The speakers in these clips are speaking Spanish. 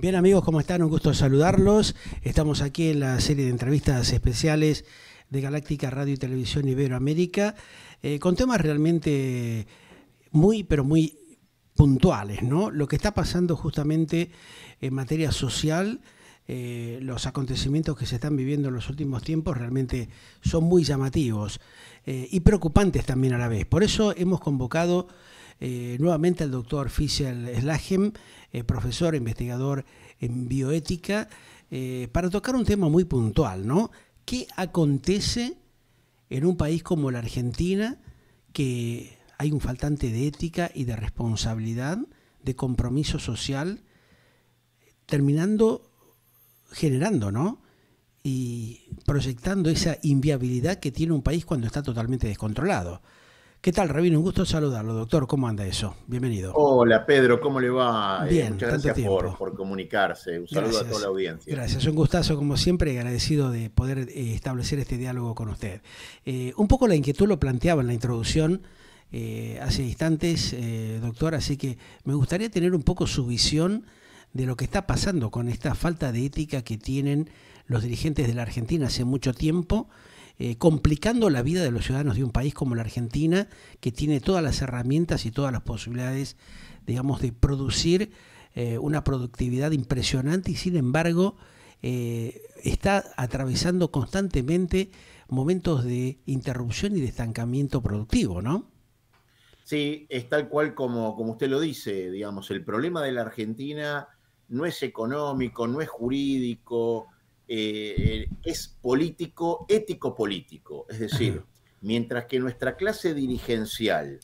Bien amigos, ¿cómo están? Un gusto saludarlos. Estamos aquí en la serie de entrevistas especiales de Galáctica Radio y Televisión Iberoamérica, eh, con temas realmente muy, pero muy puntuales, ¿no? Lo que está pasando justamente en materia social, eh, los acontecimientos que se están viviendo en los últimos tiempos realmente son muy llamativos eh, y preocupantes también a la vez. Por eso hemos convocado nuevamente al doctor Fischer Slagem, eh, profesor, investigador en bioética, eh, para tocar un tema muy puntual, ¿no? ¿Qué acontece en un país como la Argentina que hay un faltante de ética y de responsabilidad, de compromiso social, terminando generando, ¿no? Y proyectando esa inviabilidad que tiene un país cuando está totalmente descontrolado. ¿Qué tal, Rabino? Un gusto saludarlo, doctor. ¿Cómo anda eso? Bienvenido. Hola, Pedro, ¿cómo le va? Eh, Bien, muchas gracias por, comunicarse. Un saludo a toda la audiencia. Gracias, un gustazo, como siempre, agradecido de poder eh, establecer este diálogo con usted. Eh, un poco la inquietud lo planteaba en la introducción. hace instantes, doctor, así que me gustaría tener un poco su visión de lo que está pasando con esta falta de ética que tienen los dirigentes de la Argentina hace mucho tiempo eh, complicando la vida de los ciudadanos de un país como la Argentina, que tiene todas las herramientas y todas las posibilidades, digamos, de producir eh, una productividad impresionante y sin embargo eh, está atravesando constantemente momentos de interrupción y de estancamiento productivo, ¿no? Sí, es tal cual como, como usted lo dice, digamos, el problema de la Argentina no es económico, no es jurídico, eh, es político, ético-político. Es decir, mientras que nuestra clase dirigencial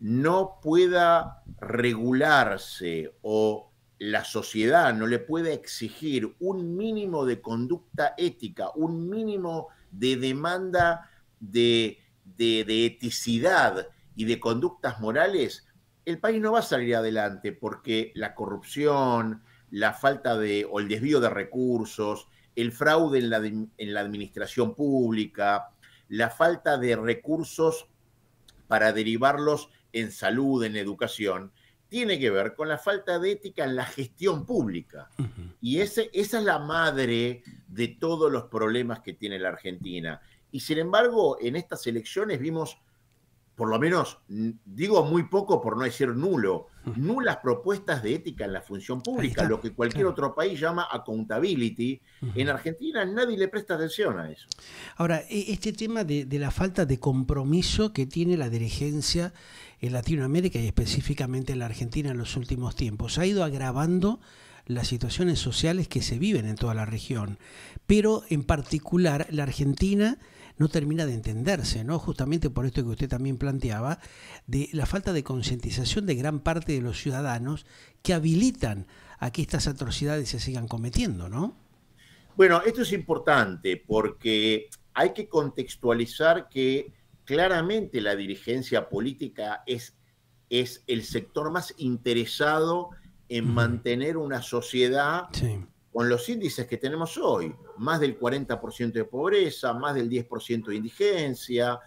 no pueda regularse o la sociedad no le pueda exigir un mínimo de conducta ética, un mínimo de demanda de, de, de eticidad y de conductas morales, el país no va a salir adelante porque la corrupción, la falta de o el desvío de recursos, el fraude en la, administración pública, la falta de recursos para derivarlos en salud, en educación, tiene que ver con la falta de ética en la gestión pública. Y ese, esa es la madre de todos los problemas que tiene la Argentina. Y sin embargo, en estas elecciones vimos, por lo menos, digo muy poco por no decir nulo, nulas propuestas de ética en la función pública, lo que cualquier otro país llama accountability. En Argentina nadie le presta atención a eso. Ahora, e, este tema de, la falta de compromiso que tiene la dirigencia en Latinoamérica y específicamente en la Argentina en los últimos tiempos, ha ido agravando las situaciones sociales que se viven en toda la región, pero en particular la Argentina no termina de entenderse, ¿no? Justamente por esto que usted también planteaba, de la falta de concientización de gran parte de los ciudadanos que habilitan a que estas atrocidades se sigan cometiendo, ¿no? Bueno, esto es importante porque hay que contextualizar que claramente la dirigencia política es, es el sector más interesado en mantener una sociedad sí con los índices que tenemos hoy, más del 40% de pobreza, más del 10% de indigencia,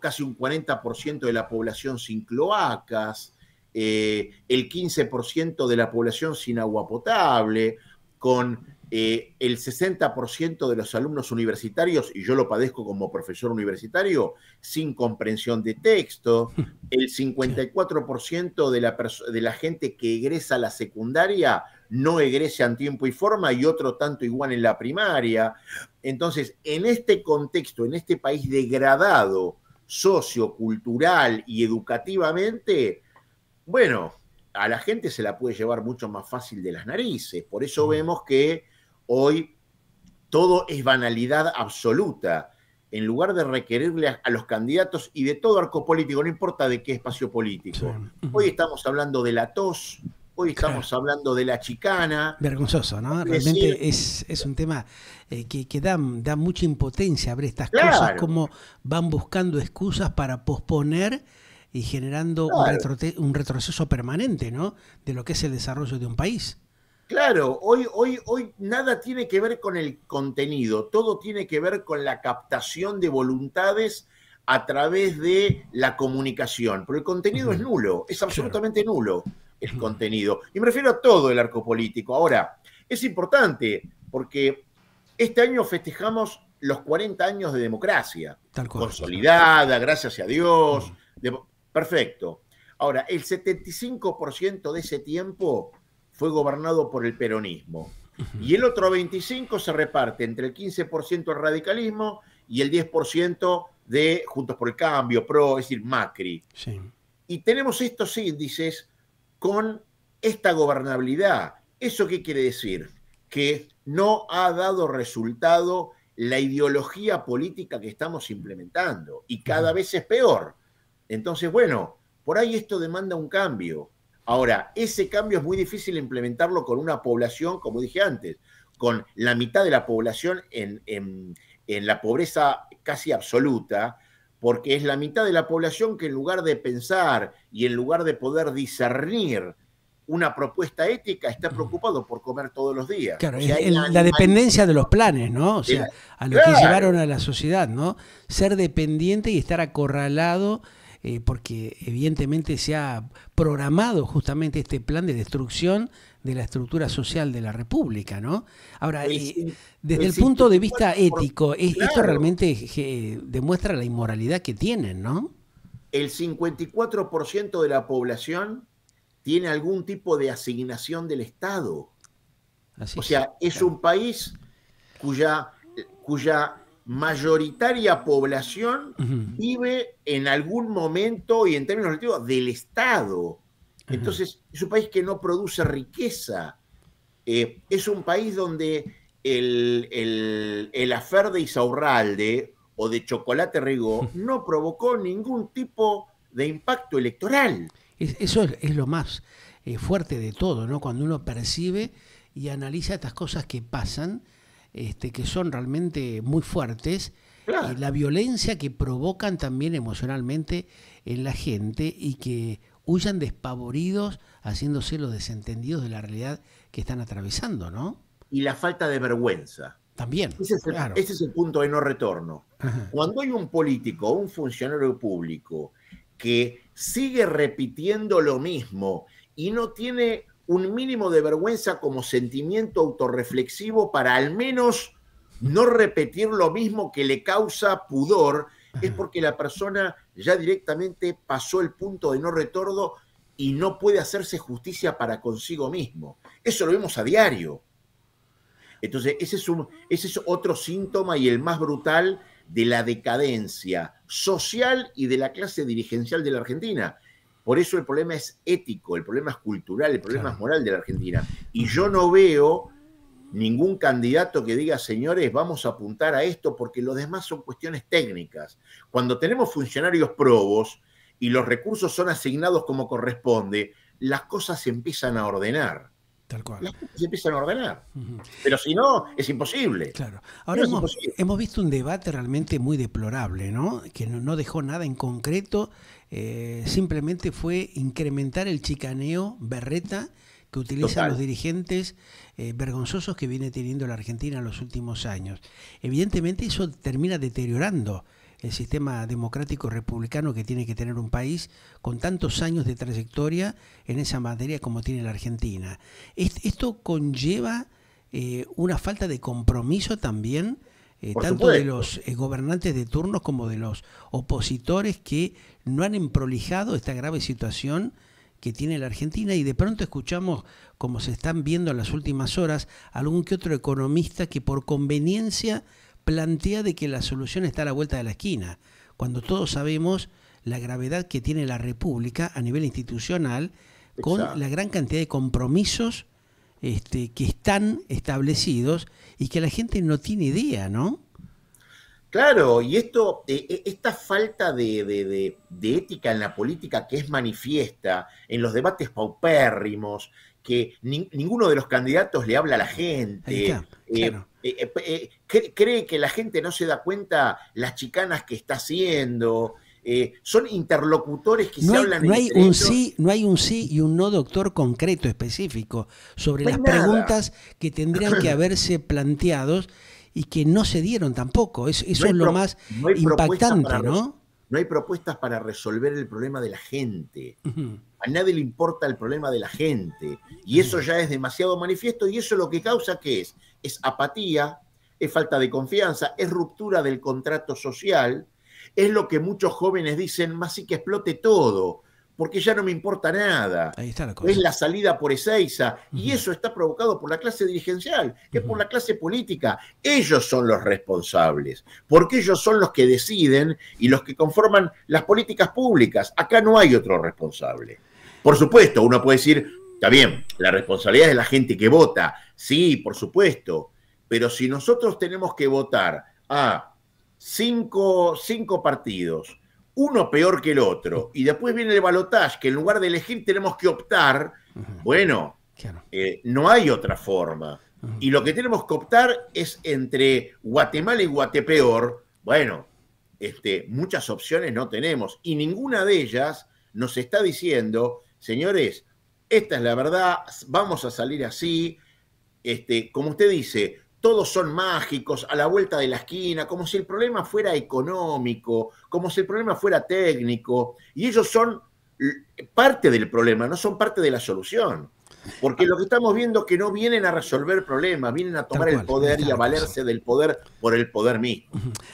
casi un 40% de la población sin cloacas, eh, el 15% de la población sin agua potable, con eh, el 60% de los alumnos universitarios, y yo lo padezco como profesor universitario, sin comprensión de texto, el 54% de la, de la gente que egresa a la secundaria no egresan tiempo y forma y otro tanto igual en la primaria. Entonces, en este contexto, en este país degradado sociocultural y educativamente, bueno, a la gente se la puede llevar mucho más fácil de las narices. Por eso vemos que hoy todo es banalidad absoluta. En lugar de requerirle a los candidatos y de todo arco político, no importa de qué espacio político. Hoy estamos hablando de la tos, Hoy estamos hablando de la chicana. Vergonzoso, ¿no? Realmente es, un tema eh, que, da, mucha impotencia ver estas cosas, como van buscando excusas para posponer y generando un, retroceso permanente, ¿no? De lo que es el desarrollo de un país. Claro, hoy, hoy, hoy nada tiene que ver con el contenido, todo tiene que ver con la captación de voluntades a través de la comunicación, pero el contenido es nulo, es absolutamente nulo el contenido. Y me refiero a todo el arco político. Ahora, es importante porque este año festejamos los 40 años de democracia, Tal consolidada, gracias a Dios, perfecto. Ahora, el 75% de ese tiempo fue gobernado por el peronismo y el otro 25% se reparte entre el 15% del radicalismo y el 10% de Juntos por el Cambio, PRO, es decir, Macri. Y tenemos estos índices con esta gobernabilidad. ¿Eso qué quiere decir? Que no ha dado resultado la ideología política que estamos implementando y cada vez es peor. Entonces, bueno, por ahí esto demanda un cambio. Ahora, ese cambio es muy difícil implementarlo con una población, como dije antes, con la mitad de la población en, la pobreza casi absoluta, porque es la mitad de la población que en lugar de pensar y en lugar de poder discernir una propuesta ética está mm. preocupado por comer todos los días. Claro, la dependencia de los planes, ¿no? O sea, a lo que llevaron a la sociedad, ¿no? Ser dependiente y estar acorralado eh, porque evidentemente se ha programado justamente este plan de destrucción de la estructura social de la República, ¿no? Ahora, pues eh, desde pues el punto de vista ético, esto realmente demuestra la inmoralidad que tienen, ¿no? El 54% de la población tiene algún tipo de asignación del Estado. o sea, es un país cuya, cuya mayoritaria población vive en algún momento y en términos relativos del Estado. Entonces, es un país que no produce riqueza. Eh, es un país donde el, el, afer de Isaurralde o de Chocolate Rigo no provocó ningún tipo de impacto electoral. Eso es, lo más eh, fuerte de todo, ¿no? Cuando uno percibe y analiza estas cosas que pasan este, que son realmente muy fuertes, la violencia que provocan también emocionalmente en la gente y que huyan despavoridos haciéndose los desentendidos de la realidad que están atravesando, ¿no? Y la falta de vergüenza. También. Ese es el, punto de no retorno. Cuando hay un político o un funcionario público que sigue repitiendo lo mismo y no tiene un mínimo de vergüenza como sentimiento autorreflexivo para al menos no repetir lo mismo que le causa pudor, es porque la persona ya directamente pasó el punto de no retorno y no puede hacerse justicia para consigo mismo. Eso lo vemos a diario. Entonces, ese es, un, ese es otro síntoma y el más brutal de la decadencia social y de la clase dirigencial de la Argentina por eso el problema es ético, el problema es cultural, el problema es moral de la Argentina. Y yo no veo ningún candidato que diga, señores, vamos a apuntar a esto, porque los demás son cuestiones técnicas. Cuando tenemos funcionarios probos y los recursos son asignados como corresponde, las cosas se empiezan a ordenar. Tal cual. se empiezan a ordenar. Pero si no, es imposible. Claro. Ahora hemos, hemos, visto un debate realmente muy deplorable, ¿no? Que no, dejó nada en concreto. Eh, simplemente fue incrementar el chicaneo berreta que utilizan los dirigentes eh, vergonzosos que viene teniendo la Argentina en los últimos años. Evidentemente eso termina deteriorando el sistema democrático republicano que tiene que tener un país con tantos años de trayectoria en esa materia como tiene la Argentina. Esto conlleva eh, una falta de compromiso también eh, tanto de los eh, gobernantes de turnos como de los opositores que no han emprolijado esta grave situación que tiene la Argentina y de pronto escuchamos, como se están viendo en las últimas horas, algún que otro economista que por conveniencia plantea de que la solución está a la vuelta de la esquina, cuando todos sabemos la gravedad que tiene la República a nivel institucional con la gran cantidad de compromisos este, que están establecidos y que la gente no tiene idea, ¿no? Claro, y esto, e, e, esta falta de, ética en la política que es manifiesta, en los debates paupérrimos, que ninguno de los candidatos le habla a la gente, eh, eh, eh, eh, cree, que la gente no se da cuenta las chicanas que está haciendo. son interlocutores que se hablan no hay un sí No hay un sí y un no, doctor, concreto, específico, sobre pues las preguntas que tendrían que haberse planteados y que no se dieron tampoco. eso, es lo más impactante, ¿no? No hay propuestas para resolver el problema de la gente. A nadie le importa el problema de la gente. Y eso ya es demasiado manifiesto y eso es lo que causa que es es apatía, es falta de confianza, es ruptura del contrato social, es lo que muchos jóvenes dicen, más sí que explote todo, porque ya no me importa nada. Ahí está la cosa. Es la salida por Ezeiza, y eso está provocado por la clase dirigencial, que por la clase política. Ellos son los responsables, porque ellos son los que deciden y los que conforman las políticas públicas. Acá no hay otro responsable. Por supuesto, uno puede decir, Está bien, la responsabilidad es de la gente que vota, sí, por supuesto, pero si nosotros tenemos que votar a cinco, partidos, uno peor que el otro, y después viene el balotaje, que en lugar de elegir tenemos que optar, bueno, eh, no hay otra forma. Y lo que tenemos que optar es entre Guatemala y Guatepeor, bueno, este, muchas opciones no tenemos, y ninguna de ellas nos está diciendo, señores, esta es la verdad, vamos a salir así. Este, como usted dice, todos son mágicos, a la vuelta de la esquina, como si el problema fuera económico, como si el problema fuera técnico, y ellos son parte del problema, no son parte de la solución. Porque lo que estamos viendo es que no vienen a resolver problemas, vienen a tomar el poder y a valerse del poder por el poder mismo.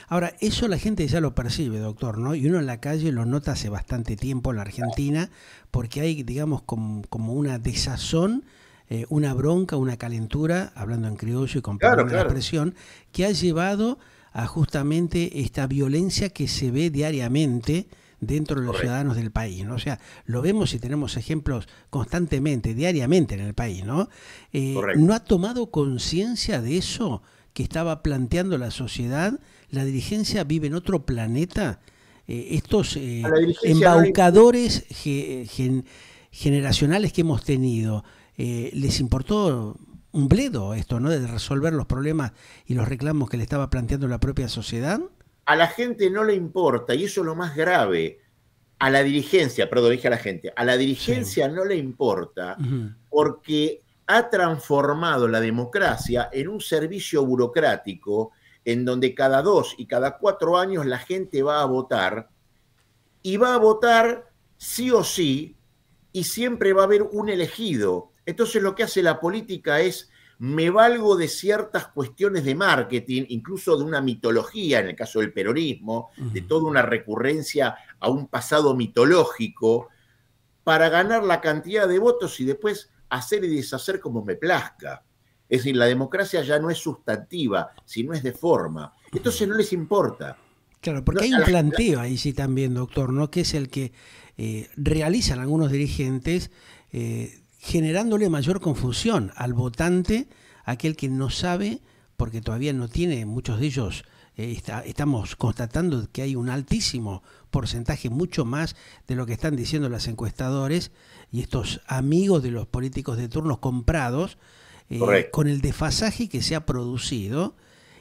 Ahora, eso la gente ya lo percibe, doctor, ¿no? Y uno en la calle lo nota hace bastante tiempo en la Argentina, porque hay, digamos, como, una desazón. Eh, una bronca, una calentura, hablando en criollo y con la expresión, que ha llevado a justamente esta violencia que se ve diariamente dentro de los ciudadanos del país, ¿no? O sea, lo vemos y tenemos ejemplos constantemente, diariamente en el país, ¿no? Eh, ¿No ha tomado conciencia de eso que estaba planteando la sociedad? ¿La dirigencia vive en otro planeta? Eh, estos eh, embaucadores generacionales que hemos tenido, ¿les importó un bledo esto, ¿no? De resolver los problemas y los reclamos que le estaba planteando la propia sociedad. A la gente no le importa, y eso es lo más grave. A la dirigencia, perdón, dije a la gente, a la dirigencia no le importa porque ha transformado la democracia en un servicio burocrático en donde cada dos y cada cuatro años la gente va a votar y va a votar sí o sí y siempre va a haber un elegido. Entonces lo que hace la política es me valgo de ciertas cuestiones de marketing, incluso de una mitología, en el caso del peronismo, de toda una recurrencia a un pasado mitológico, para ganar la cantidad de votos y después hacer y deshacer como me plazca. Es decir, la democracia ya no es sustantiva, sino es de forma. Entonces no les importa. Claro, porque hay un planteo ahí sí también, doctor, ¿no? Que es el que eh, realizan algunos dirigentes eh, generándole mayor confusión al votante, aquel que no sabe, porque todavía no tiene, muchos de ellos eh, estamos constatando que hay un altísimo porcentaje, mucho más de lo que están diciendo las encuestadores y estos amigos de los políticos de turnos comprados, eh, con el desfasaje que se ha producido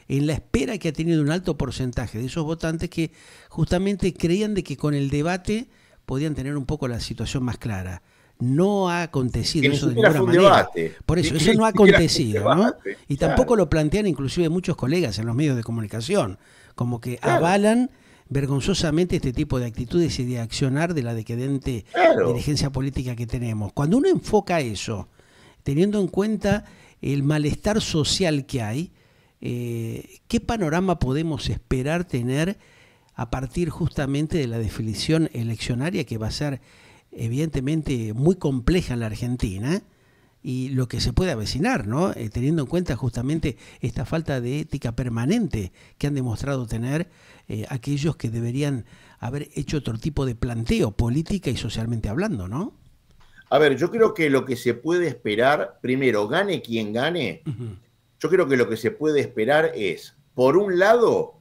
en la espera que ha tenido un alto porcentaje de esos votantes que justamente creían de que con el debate podían tener un poco la situación más clara no ha acontecido eso de ninguna manera. Por eso, eso no ha acontecido, y tampoco lo plantean inclusive muchos colegas en los medios de comunicación, como que avalan vergonzosamente este tipo de actitudes y de accionar de la decadente dirigencia política que tenemos. Cuando uno enfoca eso, teniendo en cuenta el malestar social que hay, eh, ¿qué panorama podemos esperar tener a partir justamente de la definición eleccionaria que va a ser evidentemente muy compleja la Argentina y lo que se puede avecinar, ¿no? Eh, teniendo en cuenta justamente esta falta de ética permanente que han demostrado tener eh, aquellos que deberían haber hecho otro tipo de planteo política y socialmente hablando, ¿no? A ver, yo creo que lo que se puede esperar, primero, gane quien gane, yo creo que lo que se puede esperar es, por un lado,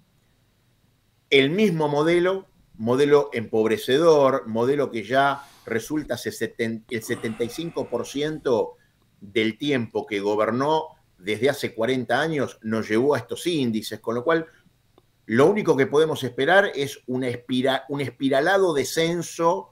el mismo modelo, modelo empobrecedor, modelo que ya resulta que el 75% del tiempo que gobernó desde hace 40 años nos llevó a estos índices, con lo cual lo único que podemos esperar es un, un espiralado descenso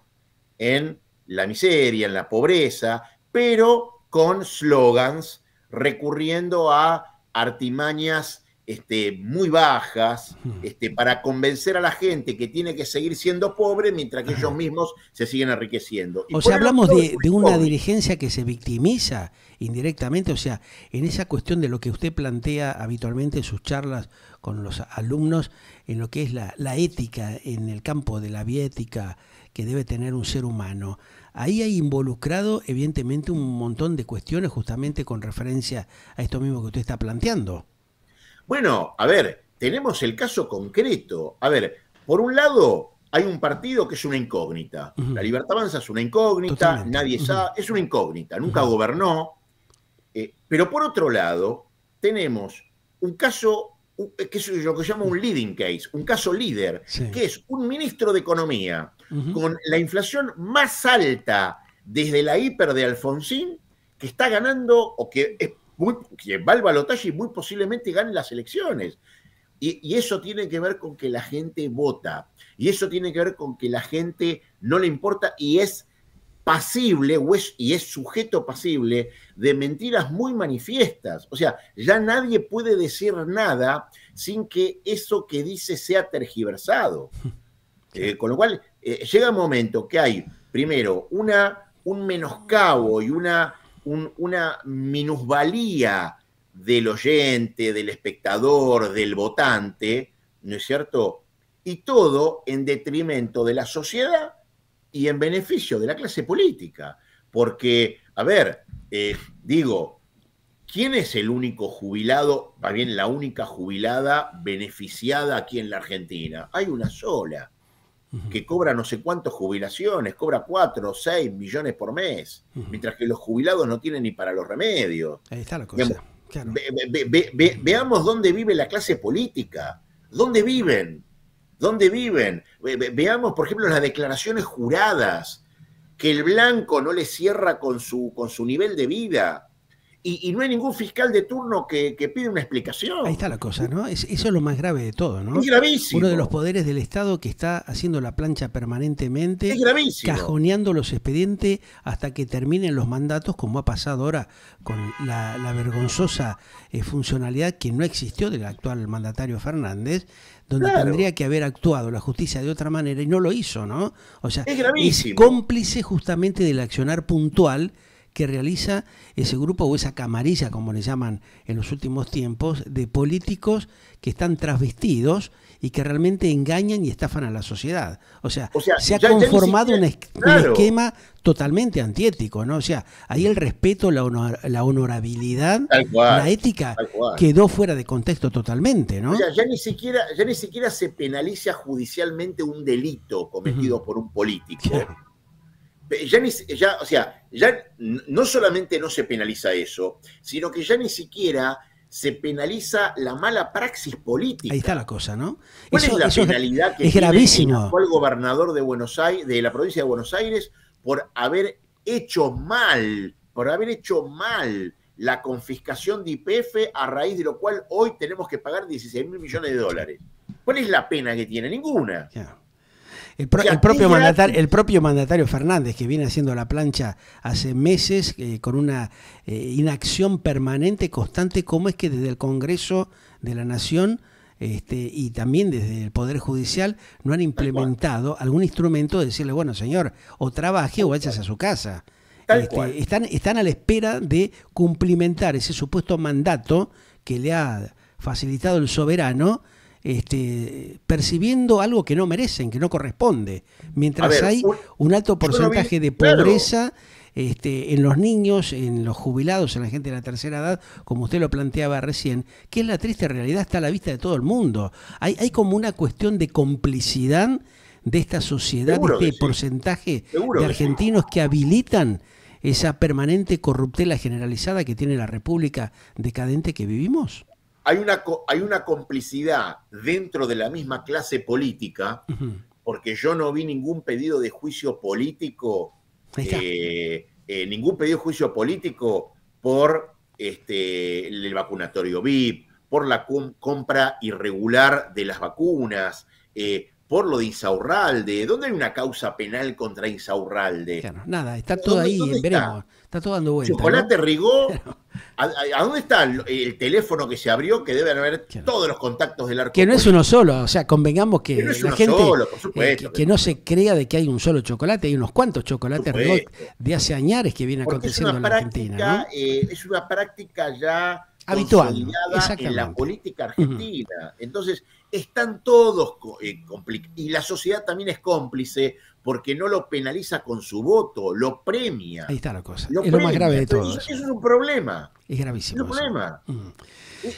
en la miseria, en la pobreza, pero con slogans recurriendo a artimañas este, muy bajas hmm. este, para convencer a la gente que tiene que seguir siendo pobre mientras que ellos mismos se siguen enriqueciendo. o sea, hablamos de, una dirigencia que se victimiza indirectamente, o sea, en esa cuestión de lo que usted plantea habitualmente en sus charlas con los alumnos, en lo que es la, ética, en el campo de la bioética que debe tener un ser humano. Ahí hay involucrado, evidentemente, un montón de cuestiones justamente con referencia a esto mismo que usted está planteando. Bueno, a ver, tenemos el caso concreto. A ver, por un lado, hay un partido que es una incógnita. La Libertad Avanza es una incógnita, nadie sabe, es una incógnita, nunca gobernó. Eh, pero por otro lado, tenemos un caso eh, que es lo que llama un leading case, un caso líder, que es un ministro de Economía con la inflación más alta desde la hiper de Alfonsín, que está ganando o que es muy, muy posiblemente gane las elecciones. Y, eso tiene que ver con que la gente vota. Y eso tiene que ver con que la gente no le importa y es pasible y es sujeto pasible de mentiras muy manifiestas. O sea, ya nadie puede decir nada sin que eso que dice sea tergiversado. Eh, con lo cual, eh, llega un momento que hay, primero, una, un menoscabo y una una minusvalía del oyente, del espectador, del votante, ¿no es cierto? Y todo en detrimento de la sociedad y en beneficio de la clase política. Porque, a ver, eh, digo, ¿quién es el único jubilado, más bien la única jubilada beneficiada aquí en la Argentina? Hay una sola, que cobra no sé cuántas jubilaciones, cobra 4 o 6 millones por mes, mientras que los jubilados no tienen ni para los remedios. Ahí está la cosa. veamos dónde vive la clase política, dónde viven, dónde viven. veamos, por ejemplo, las declaraciones juradas, que el blanco no le cierra con su, con su nivel de vida y, no hay ningún fiscal de turno que, pida pide una explicación. Ahí está la cosa, ¿no? eso es lo más grave de todo, ¿no? Es gravísimo. Uno de los poderes del Estado que está haciendo la plancha permanentemente, cajoneando los expedientes hasta que terminen los mandatos, como ha pasado ahora con la, vergonzosa eh, funcionalidad que no existió del actual mandatario Fernández, donde tendría que haber actuado la justicia de otra manera y no lo hizo, ¿no? O sea, es, gravísimo. es cómplice justamente del accionar puntual que realiza ese grupo o esa camarilla, como le llaman en los últimos tiempos, de políticos que están trasvestidos y que realmente engañan y estafan a la sociedad. O sea, se ha conformado un, esquema totalmente antiético, ¿no? O sea, ahí el respeto, la, honorabilidad, la ética quedó fuera de contexto totalmente, ¿no? O sea, ya ni siquiera, ya ni siquiera se penaliza judicialmente un delito cometido por un político ya, o sea, ya no solamente no se penaliza eso, sino que ya ni siquiera se penaliza la mala praxis política. Ahí está la cosa, ¿no? ¿Cuál es la penalidad que es el gobernador de Buenos Aires, de la provincia de Buenos Aires, por haber hecho mal, por haber hecho mal la confiscación de IPF, a raíz de lo cual hoy tenemos que pagar 16 mil millones de dólares? ¿Cuál es la pena que tiene? Ninguna. El, propio mandatario, Fernández, que viene haciendo la plancha hace meses eh, con una eh, inacción permanente, constante, ¿cómo es que desde el Congreso de la Nación este, y también desde el Poder Judicial no han implementado algún instrumento de decirle, bueno, señor, o trabaje o vayas a su casa. Este, están, están a la espera de cumplimentar ese supuesto mandato que le ha facilitado el soberano este, percibiendo algo que no merecen, que no corresponde, mientras hay un, alto porcentaje de pobreza. Este, en los niños, en los jubilados, en la gente de la tercera edad, como usted lo planteaba recién, que es la triste realidad, está a la vista de todo el mundo. Hay, hay como una cuestión de complicidad de esta sociedad, este de este porcentaje de argentinos que, que habilitan esa permanente corruptela generalizada que tiene la República decadente que vivimos hay una, hay una complicidad dentro de la misma clase política, porque yo no vi ningún pedido de juicio político, eh, eh, ningún pedido de juicio político por este, el vacunatorio VIP, por la compra irregular de las vacunas, eh, por lo de Insaurralde. ¿Dónde hay una causa penal contra Insaurralde? nada, está todo ahí, veremos. Está? todo dando vueltas. Chocolate Rigó. ¿A, dónde está el, teléfono que se abrió que deben haber todos los contactos del arco? Que no es uno solo, o sea, convengamos que, no es la uno gente solo, eh, que, no se crea de que hay un solo chocolate, hay unos cuantos chocolates de hace años que vienen aconteciendo en Argentina. Eh, es una práctica ya habitual en la política argentina. Entonces, están todos eh, complicados. y la sociedad también es cómplice porque no lo penaliza con su voto, lo premia. Ahí está la cosa. es lo más grave de todo. Eso es un problema. Es gravísimo. problema. Mm.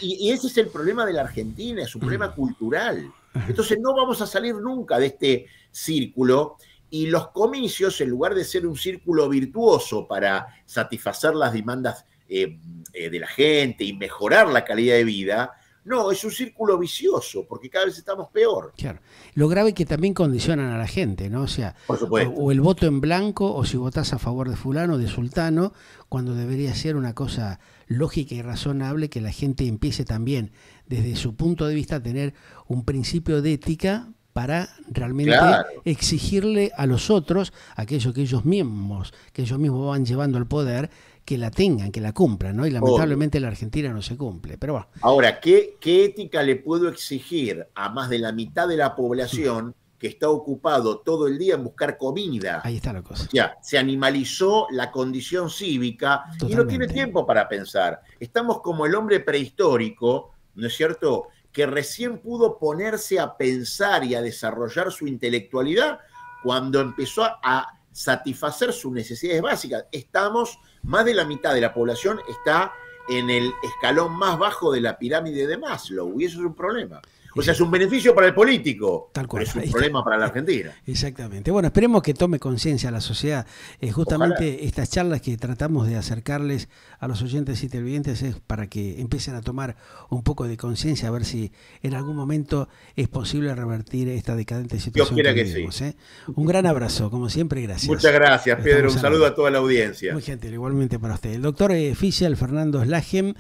Y, ese es el problema de la Argentina, es un mm. problema cultural. Mm. Entonces no vamos a salir nunca de este círculo y los comicios, en lugar de ser un círculo virtuoso para satisfacer las demandas eh, eh, de la gente y mejorar la calidad de vida, no, es un círculo vicioso, porque cada vez estamos peor. Claro. Lo grave es que también condicionan a la gente, ¿no? O sea, O, el voto en blanco, o si votás a favor de fulano, de sultano, cuando debería ser una cosa lógica y razonable que la gente empiece también, desde su punto de vista, a tener un principio de ética para realmente exigirle a los otros, aquello que ellos mismos, que ellos mismos van llevando al poder, que la tengan, que la cumplan, ¿no? Y lamentablemente la Argentina no se cumple, pero va. Ahora, ¿qué, ¿qué ética le puedo exigir a más de la mitad de la población que está ocupado todo el día en buscar comida? Ahí está la cosa. Ya se animalizó la condición cívica y no tiene tiempo para pensar. Estamos como el hombre prehistórico, ¿no es cierto?, que recién pudo ponerse a pensar y a desarrollar su intelectualidad cuando empezó a satisfacer sus necesidades básicas. Estamos más de la mitad de la población está en el escalón más bajo de la pirámide de Maslow y eso es un problema. O sea, es un beneficio para el político, Tal cual. es un problema para la Argentina. Exactamente. Bueno, esperemos que tome conciencia la sociedad. Eh, justamente estas charlas que tratamos de acercarles a los oyentes y televidentes es para que empiecen a tomar un poco de conciencia, a ver si en algún momento es posible revertir esta decadente situación. Dios quiera que, sí. ¿eh? Un gran abrazo, como siempre, gracias. Muchas gracias, Pedro. un saludo a toda la audiencia. Muy gentil, igualmente para usted. El doctor eh, Fisial Fernando Slajem,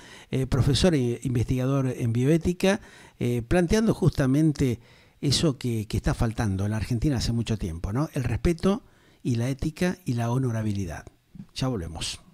profesor e investigador en bioética. Eh, planteando justamente eso que, está faltando en la Argentina hace mucho tiempo, ¿no? El respeto y la ética y la honorabilidad. Ya volvemos.